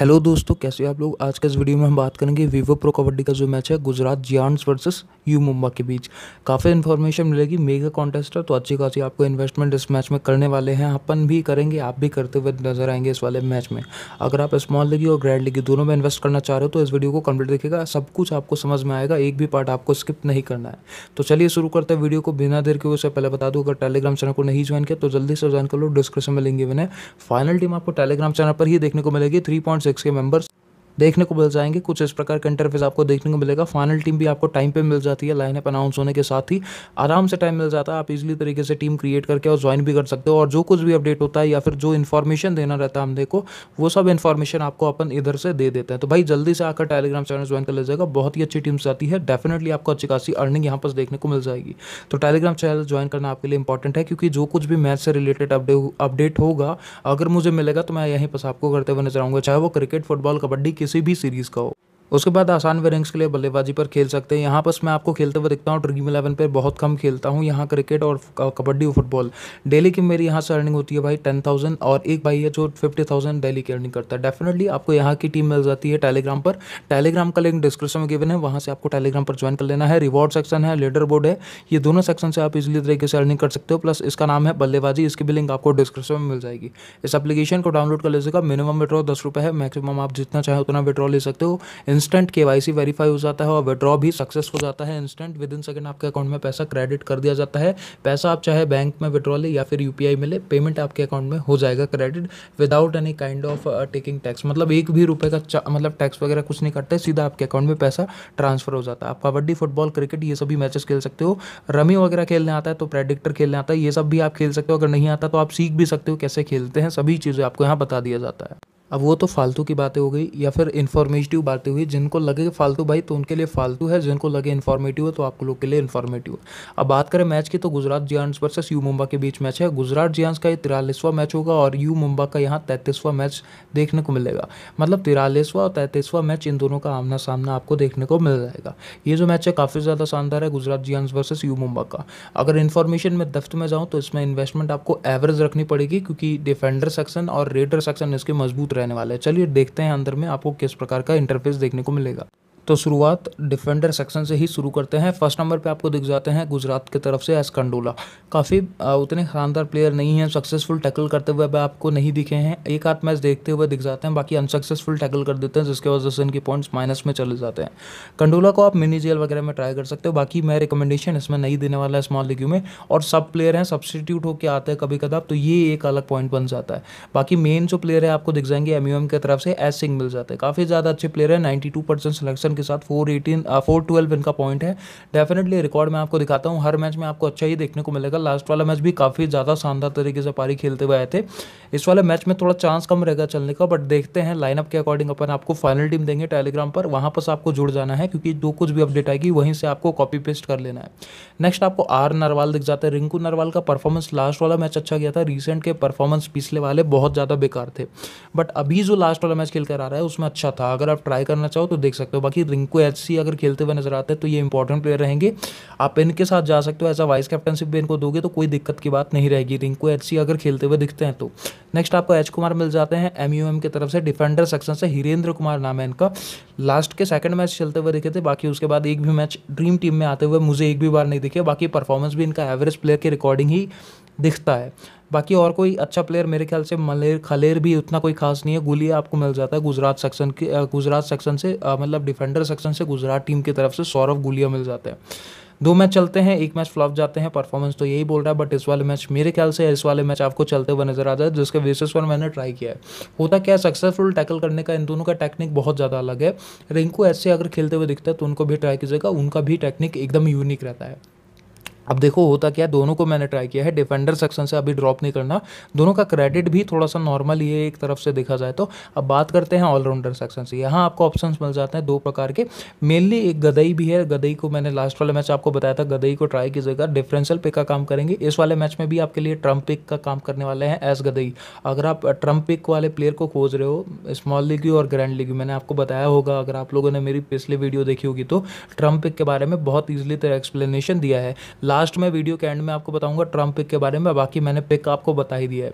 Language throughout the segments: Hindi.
हेलो दोस्तों कैसे आप लोग आज के इस वीडियो में हम बात करेंगे वीवो प्रो कबड्डी का जो मैच है गुजरात जियांस वर्सेस यू मुंबा के बीच काफ़ी इन्फॉर्मेशन मिलेगी मेगा कॉन्टेस्ट है तो अच्छी खासी आपको इन्वेस्टमेंट इस मैच में करने वाले हैं अपन भी करेंगे आप भी करते हुए नजर आएंगे इस वाले मैच में अगर आप स्मॉल लीगी और ग्रैंड लीगी दोनों में इन्वेस्ट करना चाह रहे हो तो इस वीडियो को कंप्लीट देखेगा सब कुछ आपको समझ में आएगा एक भी पार्ट आपको स्किप नहीं करना है तो चलिए शुरू करते हैं वीडियो को बिना देर के उससे पहले बता दूँ अगर टेलीग्राम चैनल को नहीं ज्वाइन किया तो जल्दी से ज्वाइन कर लो डिस्क्रिप्शन में लेंगे मैंने फाइनल टीम आपको टेलीग्राम चैनल पर ही देखने को मिलेगी थ्री पॉइंट सिक्स के मेंबर्स देखने को मिल जाएंगे कुछ इस प्रकार का इंटरफेस आपको देखने को मिलेगा फाइनल टीम भी आपको टाइम पर मिल जाती है लाइनअप अनाउंस होने के साथ ही आराम से टाइम मिल जाता है आप इजिली तरीके से टीम क्रिएट करके और ज्वाइन भी कर सकते हो और जो कुछ भी अपडेट होता है या फिर जो इन्फॉर्मेशन देना रहता है हम देखो वो सब इन्फॉर्मेशन आपको अपन इधर से दे देते हैं तो भाई जल्दी से आकर टेलीग्राम चैनल ज्वाइन कर लीजिएगा बहुत ही अच्छी टीम्स आती है डेफिनेटली आपको अच्छी खासी अर्निंग यहाँ पर देखने को मिल जाएगी तो टेलीग्राम चैनल ज्वाइन करना आपके लिए इंपॉर्टेंट है क्योंकि जो कुछ भी मैच से रिलेटेड अपडेट होगा अगर मुझे मिलेगा तो मैं यहीं पर आपको करते हुए नजर आऊंगा चाहे वो क्रिकेट फुटबॉल कबड्डी किस किसी भी सीरीज़ का हो उसके बाद आसान विनिंग्स के लिए बल्लेबाजी पर खेल सकते हैं यहाँ पर मैं आपको खेलते हुए देखता हूँ ड्रीम इलेवन पर बहुत कम खेलता हूँ यहाँ क्रिकेट और कबड्डी और फुटबॉल डेली की मेरी यहाँ से अर्निंग होती है भाई टेन थाउजेंड और एक भाई है जो फिफ्टी थाउजेंड डेली की अर्निंग करता है डेफिनेटली आपको यहाँ की टीम मिल जाती है टेलीग्राम पर टेलीग्राम का लिंक डिस्क्रिप्शन में गिवन है वहाँ से आपको टेलीग्राम पर ज्वाइन कर लेना है रिवॉर्ड सेक्शन है लीडर बोर्ड है ये दोनों सेक्शन से आप इजिली तरीके से अर्निंग कर सकते हो प्लस इसका नाम है बल्लेबाजी इसकी भी लिंक आपको डिस्क्रिप्शन में मिल जाएगी इस एप्लीकेशन को डाउनलोड कर लीजिएगा मिनिमम विड्रॉ दस रुपये है मैक्सिमम आप जितना चाहे उतना विड्रॉ ले सकते हो in instant K Y C verify हो जाता है और विड्रॉ भी सक्सेस हो जाता है इंस्टेंट विद इन सेकेंड आपके अकाउंट में पैसा क्रेडिट कर दिया जाता है पैसा आप चाहे बैंक में विड्रॉ ले या फिर यू में ले पेमेंट आपके अकाउंट में हो जाएगा credit without any kind of taking tax मतलब एक भी रुपये का मतलब टैक्स वगैरह कुछ नहीं कटते सीधा आपके अकाउंट में पैसा ट्रांसफर हो जाता है आप कबड्डी फुटबॉल क्रिकेट ये सभी मैचेस खेल सकते हो रमी वगैरह खेलने आता है तो प्रेडिक्टर खेलने आता है ये सब भी आप खेल सकते हो अगर नहीं आता तो आप सीख भी सकते हो कैसे खेलते हैं सभी चीज़ें आपको यहाँ बता दिया जाता है अब वो तो फालतू की बातें हो गई या फिर इन्फॉर्मेटिव बातें हुई जिनको लगे फालतू भाई तो उनके लिए फालतू है जिनको लगे इन्फॉर्मेटिव है तो आप लोग के लिए इन्फॉर्मेटिव है अब बात करें मैच की तो गुजरात जियांस वर्सेस यू मुंबा के बीच मैच है गुजरात जियांस का ये तिरालीसवां मैच होगा और यू मुंबा का यहाँ तैंतीसवां मैच देखने को मिलेगा मतलब तिरालीसवां और तैंतीसवां मैच इन दोनों का आमना सामना आपको देखने को मिल जाएगा ये जो मैच है काफ़ी ज़्यादा शानदार है गुजरात जियांस वर्सेस यू मुंबा का अगर इन्फॉर्मेशन में दफ्त में जाऊँ तो इसमें इन्वेस्टमेंट आपको एवरेज रखनी पड़ेगी क्योंकि डिफेंडर सेक्शन और रेडर सेक्शन इसके मजबूत रहने वाला है चलिए देखते हैं अंदर में आपको किस प्रकार का इंटरफेस देखने को मिलेगा तो शुरुआत डिफेंडर सेक्शन से ही शुरू करते हैं फर्स्ट नंबर पे आपको दिख जाते हैं गुजरात की तरफ से एस कंडोला काफ़ी उतने शानदार प्लेयर नहीं हैं सक्सेसफुल टैकल करते हुए आपको नहीं दिखे हैं एक आध मैच देखते हुए दिख जाते हैं बाकी अनसक्सेसफुल टैकल कर देते हैं जिसके वजह से इनके पॉइंट्स माइनस में चले जाते हैं कंडोला को आप मिनी जेल वगैरह में ट्राई कर सकते हो बाकी मैं रिकमेंडेशन इसमें नहीं देने वाला है स्मॉल लीग में और सब प्लेयर हैं सब्सटीट्यूट होकर आते हैं कभी कदम तो ये एक अलग पॉइंट बन जाता है बाकी मेन जो प्लेयर है आपको दिख जाएंगे एम की तरफ से एस सिंह मिल जाते हैं काफ़ी ज़्यादा अच्छे प्लेयर है नाइन्टी सिलेक्शन के साथ फोर एटीन फोर ट्वेल्व इनका पॉइंट है डेफिनेटली रिकॉर्ड मैं आपको दिखाता हूँ हर मैच में आपको अच्छा ही देखने को मिलेगा लास्ट वाला मैच भी काफ़ी ज़्यादा शानदार तरीके से पारी खेलते हुए आए थे इस वाले मैच में थोड़ा चांस कम रहेगा चलने का बट देखते हैं लाइनअप के अकॉर्डिंग अपन आपको फाइनल टीम देंगे टेलीग्राम पर वहाँ पर आपको जुड़ जाना है क्योंकि जो कुछ भी अपडेट आएगी वहीं से आपको कॉपी पेस्ट कर लेना है नेक्स्ट आपको आर नरवाल दिख जाता है रिंकू नरवाल का परफॉर्मेंस लास्ट वाला मैच अच्छा गया था रिसेंट के परफॉर्मेंस पिछले वाले बहुत ज़्यादा बेकार थे बट अभी जो लास्ट वाला मैच खेल कर आ रहा है उसमें अच्छा था अगर आप ट्राई करना चाहो तो देख सकते हो बाकी कि रिंको एच सी अगर खेलते हुए नजर आते हैं तो ये इंपॉर्टेंट प्लेयर रहेंगे आप इनके साथ जा सकते हो एज अ वाइस कैप्टनशिप भी इनको दोगे तो कोई दिक्कत की बात नहीं रहेगी रिंको एच सी अगर खेलते हुए दिखते हैं तो नेक्स्ट आपको एच कुमार मिल जाते हैं एम यू एम की तरफ से डिफेंडर सेक्शन से हीरेंद्र कुमार नाम है इनका लास्ट के सेकंड मैच खेलते हुए दिखे थे बाकी उसके बाद एक भी मैच ड्रीम टीम में आते हुए मुझे एक भी बार नहीं दिखे बाकी परफॉर्मेंस भी इनका एवरेज प्लेयर के रिकॉर्डिंग ही दिखता है बाकी और कोई अच्छा प्लेयर मेरे ख्याल से मलेर खलेर भी उतना कोई खास नहीं है गुलिया आपको मिल जाता है गुजरात सेक्शन के गुजरात सेक्शन से मतलब डिफेंडर सेक्शन से गुजरात टीम की तरफ से सौरभ गुलिया मिल जाता है दो मैच चलते हैं एक मैच फ्लॉप जाते हैं परफॉर्मेंस तो यही बोल रहा है बट इस वाले मैच मेरे ख्याल से इस वाले मैच आपको चलते हुए नजर आता है जिसके बेसिस पर मैंने ट्राई किया है होता क्या है सक्सेसफुल टैकल करने का इन दोनों का टेक्निक बहुत ज़्यादा अलग है रिंकू ऐसे अगर खेलते हुए दिखता है तो उनको भी ट्राई कीजिएगा उनका भी टेक्निक एकदम यूनिक रहता है अब देखो होता क्या है दोनों को मैंने ट्राई किया है डिफेंडर सेक्शन से अभी ड्रॉप नहीं करना दोनों का क्रेडिट भी थोड़ा सा नॉर्मल है एक तरफ से देखा जाए तो अब बात करते हैं ऑलराउंडर सेक्शन से यहाँ आपको ऑप्शन मिल जाते हैं दो प्रकार के मेनली एक गदई भी है गदई को मैंने लास्ट वाले मैच आपको बताया था गदई को ट्राई कीजिएगा डिफरेंशियल पिक का काम करेंगे इस वाले मैच में भी आपके लिए ट्रम्प पिक का काम करने वाले हैं एस गदई अगर आप ट्रम्प पिक वाले प्लेयर को खोज रहे हो स्मॉल लीग और ग्रैंड लीग मैंने आपको बताया होगा अगर आप लोगों ने मेरी पिछली वीडियो देखी होगी तो ट्रम्प पिक के बारे में बहुत ईजिली तरह एक्सप्लेनेशन दिया है लास्ट में वीडियो के एंड में आपको बताऊंगा ट्रम्प पिक के बारे में बाकी मैंने पिक आपको बता ही दिया है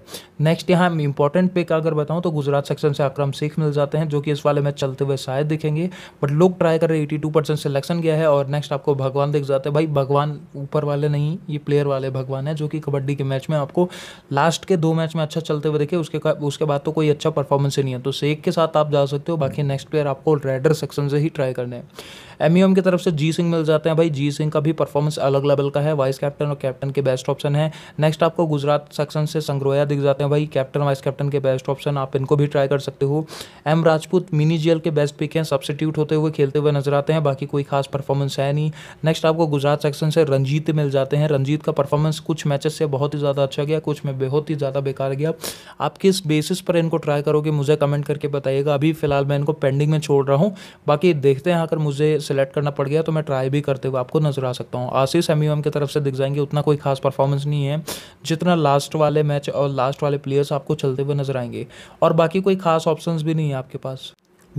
नेक्स्ट यहाँ इंपॉर्टेंट पिक अगर बताऊँ तो गुजरात सेक्शन से आक्रम सिख मिल जाते हैं जो कि इस वाले में चलते हुए शायद दिखेंगे बट लोग ट्राई कर रहे एटी टू परसेंट सिलेक्शन गया है और नेक्स्ट आपको भगवान दिख जाते हैं भाई भगवान ऊपर वाले नहीं ये प्लेयर वाले भगवान है जो कि कबड्डी के मैच में आपको लास्ट के दो मैच में अच्छा चलते हुए दिखे उसके उसके बाद तो कोई अच्छा परफॉर्मेंस ही नहीं है तो सेक के साथ आप जा सकते हो बाकी नेक्स्ट प्लेयर आपको रेडर सेक्शन से ही ट्राई करने हैं एम e की तरफ से जी सिंह मिल जाते हैं भाई जी सिंह का भी परफॉर्मेंस अलग लेवल का है है वाइस कैप्टन और कैप्टन के बेस्ट ऑप्शन है नेक्स्ट आपको गुजरात सेक्शन से संग्रोया दिख जाते हैं भाई कैप्टन वाइस कैप्टन के बेस्ट ऑप्शन आप इनको भी ट्राई कर सकते हो एम राजपूत मिनी जीएल के बेस्ट पिक हैं सब्सिट्यूट होते हुए खेलते हुए नजर आते हैं बाकी कोई खास परफॉर्मेंस है नहीं नेक्स्ट आपको गुजरात सेक्शन से रंजीत मिल जाते हैं रंजीत का परफॉर्मेंस कुछ मैचेस से बहुत ही ज़्यादा अच्छा गया कुछ में बहुत ही ज़्यादा बेकार गया आप किस बेसिस पर इनको ट्राई करोगे मुझे कमेंट करके बताइएगा अभी फिलहाल मैं इनको पेंडिंग में छोड़ रहा हूँ बाकी देखते हैं अगर मुझे सेलेक्ट करना पड़ गया तो मैं ट्राई भी करते हुए आपको नजर आ सकता हूँ आशीष एम के तरफ से दिख जाएंगे उतना कोई खास परफॉर्मेंस नहीं है जितना लास्ट वाले मैच और लास्ट वाले प्लेयर्स आपको चलते हुए नजर आएंगे और बाकी कोई खास ऑप्शंस भी नहीं है आपके पास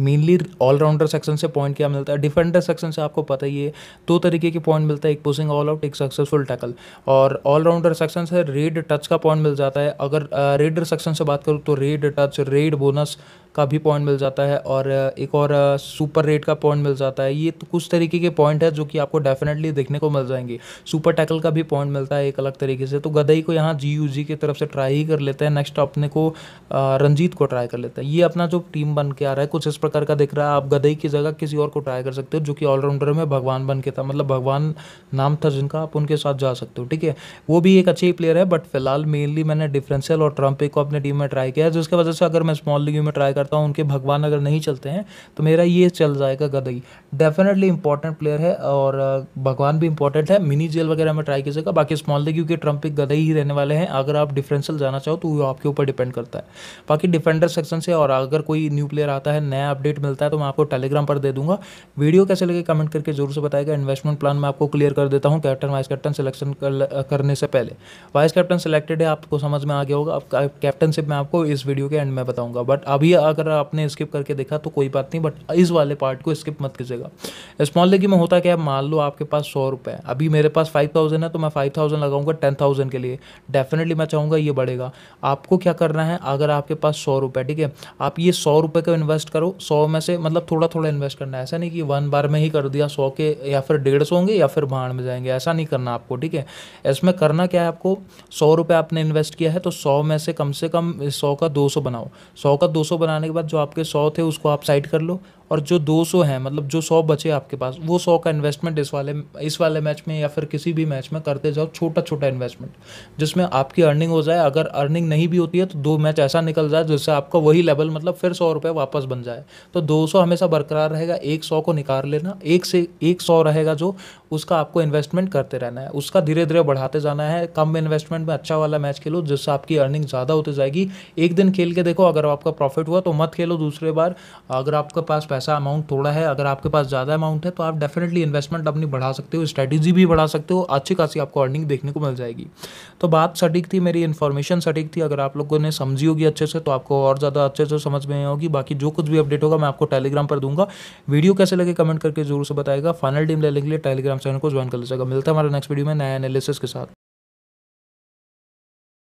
मेनली ऑलराउंडर सेक्शन से पॉइंट क्या मिलता है डिफेंडर सेक्शन से आपको पता ही है दो तरीके के पॉइंट मिलता है एक पुशिंग ऑल आउट एक सक्सेसफुल टैकल और ऑलराउंडर सेक्शन से रेड टच का पॉइंट मिल जाता है अगर रेडर सेक्शन से बात करूँ तो रेड टच रेड बोनस का भी पॉइंट मिल जाता है और एक और सुपर रेट का पॉइंट मिल जाता है ये तो कुछ तरीके के पॉइंट है जो कि आपको डेफिनेटली देखने को मिल जाएंगे सुपर टैकल का भी पॉइंट मिलता है एक अलग तरीके से तो गदई को यहाँ जी यू जी की तरफ से ट्राई ही कर लेते हैं नेक्स्ट अपने को रंजीत को ट्राई कर लेते हैं ये अपना जो टीम बन के आ रहा है कुछ इस प्रकार का दिख रहा है आप गदई की जगह किसी और को ट्राई कर सकते हो जो कि ऑलराउंडर में भगवान बन के था मतलब भगवान नाम था जिनका आप उनके साथ जा सकते हो ठीक है वो भी एक अच्छे प्लेयर है बट फिलहाल मेनली मैंने डिफरेंशियल और ट्रम्पे को अपनी टीम में ट्राई किया जिसकी वजह से अगर मैं स्मॉल लीग में ट्राई कर करता हूँ उनके भगवान अगर नहीं चलते हैं तो मेरा ये चल जाएगा गदई डेफिनेटली इंपॉर्टेंट प्लेयर है और भगवान भी इंपॉर्टेंट है मिनी जेल वगैरह में ट्राई कीजिएगा बाकी स्मॉल दे क्योंकि ट्रंप एक गदई ही रहने वाले हैं अगर आप डिफरेंशियल जाना चाहो तो वो आपके ऊपर डिपेंड करता है बाकी डिफेंडर सेक्शन से और अगर कोई न्यू प्लेयर आता है नया अपडेट मिलता है तो मैं आपको टेलीग्राम पर दे दूंगा वीडियो कैसे लगे कमेंट करके जरूर से बताएगा इन्वेस्टमेंट प्लान मैं आपको क्लियर कर देता हूँ कैप्टन वाइस कैप्टन सिलेक्शन करने से पहले वाइस कैप्टन सिलेक्टेड है आपको समझ में आ गया होगा कैप्टनशिप मैं आपको इस वीडियो के एंड में बताऊंगा बट अभी अगर आपने स्किप करके देखा तो कोई बात नहीं बट इस वाले पार्ट को स्किप मत कीजिएगा स्मॉल लेगी में होता क्या मान लो आपके पास सौ रुपये है अभी मेरे पास फाइव थाउजेंड है तो मैं फाइव थाउजेंड लगाऊंगा टेन थाउजेंड के लिए डेफिनेटली मैं चाहूँगा ये बढ़ेगा आपको क्या करना है अगर आपके पास सौ रुपये ठीक है आप ये सौ रुपये का इन्वेस्ट करो सौ में से मतलब थोड़ा थोड़ा इन्वेस्ट करना है ऐसा नहीं कि वन बार में ही कर दिया सौ के या फिर डेढ़ सौ होंगे या फिर बाहर में जाएंगे ऐसा नहीं करना आपको ठीक है इसमें करना क्या है आपको सौ रुपये आपने इन्वेस्ट किया है तो सौ में से कम से कम सौ का दो सौ बनाओ सौ का दो सौ बनाने के बाद जो आपके सौ थे उसको आप साइड कर लो और जो 200 हैं मतलब जो 100 बचे आपके पास वो 100 का इन्वेस्टमेंट इस वाले इस वाले मैच में या फिर किसी भी मैच में करते जाओ छोटा छोटा इन्वेस्टमेंट जिसमें आपकी अर्निंग हो जाए अगर अर्निंग नहीं भी होती है तो दो मैच ऐसा निकल जाए जिससे आपका वही लेवल मतलब फिर सौ रुपये वापस बन जाए तो दो हमेशा बरकरार रहेगा एक सौ को निकाल लेना एक से एक सौ रहेगा जो उसका आपको इन्वेस्टमेंट करते रहना है उसका धीरे धीरे बढ़ाते जाना है कम इन्वेस्टमेंट में अच्छा वाला मैच खेलो जिससे आपकी अर्निंग ज़्यादा होती जाएगी एक दिन खेल के देखो अगर आपका प्रॉफिट हुआ तो मत खेलो दूसरे बार अगर आपके पास पैसा अमाउंट थोड़ा है अगर आपके पास ज़्यादा अमाउंट है तो आप डेफिनेटली इन्वेस्टमेंट अपनी बढ़ा सकते हो स्ट्रैटेजी भी बढ़ा सकते हो अच्छी खासी आपको अर्निंग देखने को मिल जाएगी तो बात सटीक थी मेरी इन्फॉर्मेशन सटीक थी अगर आप लोगों ने समझी होगी अच्छे से तो आपको और ज़्यादा अच्छे से समझ में होगी बाकी जो कुछ भी अपडेट होगा मैं आपको टेलीग्राम पर दूंगा वीडियो कैसे लगे कमेंट करके जरूर से बताएगा फाइनल टीम लेने के लिए टेलीग्राम चैनल को ज्वाइन कर लीजिएगा मिलता है हमारे नेक्स्ट वीडियो में नया एनालिसिस के साथ